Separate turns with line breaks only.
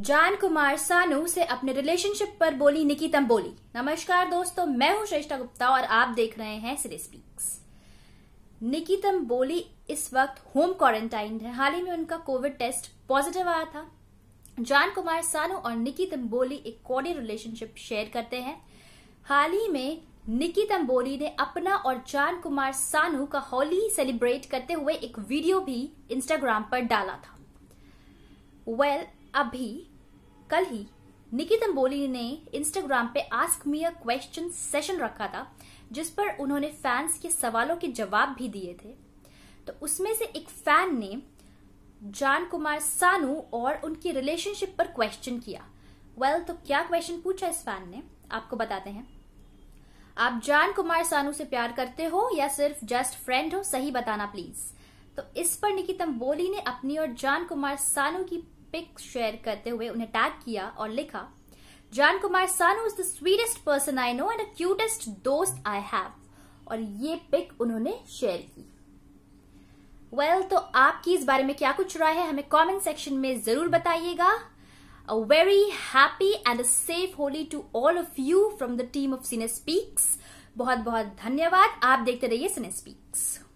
जान कुमार सानू से अपने रिलेशनशिप पर बोली निकी तंबोली नमस्कार दोस्तों मैं हूं श्रेष्ठा गुप्ता और आप देख रहे हैं सिरे स्पीक्स निकी तंबोली इस वक्त होम क्वारंटाइन है हाल ही में उनका कोविड टेस्ट पॉजिटिव आया था जान कुमार सानू और निकी तंबोली एक कॉडी रिलेशनशिप शेयर करते हैं हाल ही में निकी तंबोली ने अपना और जान कुमार सानू का होली सेलिब्रेट करते हुए एक वीडियो भी इंस्टाग्राम पर डाला था वेल well, अभी कल ही निकित अंबोली ने इंस्टाग्राम पे ask me a question session रखा था जिस पर उन्होंने फैंस के सवालों के जवाब भी दिए थे तो उसमें से एक फैन ने जान कुमार सानू और उनकी रिलेशनशिप पर क्वेश्चन किया वेल well, तो क्या क्वेश्चन पूछा इस फैन ने आपको बताते हैं आप जान कुमार सानू से प्यार करते हो या सिर्फ जस्ट फ्रेंड हो सही बताना प्लीज तो इस पर निकितम बोली ने अपनी और जान कुमार सानू की पिक शेयर करते हुए उन्हें टैग किया और लिखा Jaan Kumar Sanu is the sweetest person I know and cutest दोस्त आई हैव और ये पिक उन्होंने शेयर की वेल well, तो आपकी इस बारे में क्या कुछ राय है हमें कमेंट सेक्शन में जरूर बताइएगा a very happy and a safe Holi to all of you from the team of cine speaks बहुत बहुत धन्यवाद आप देखते रहिए सिने स्पीक्स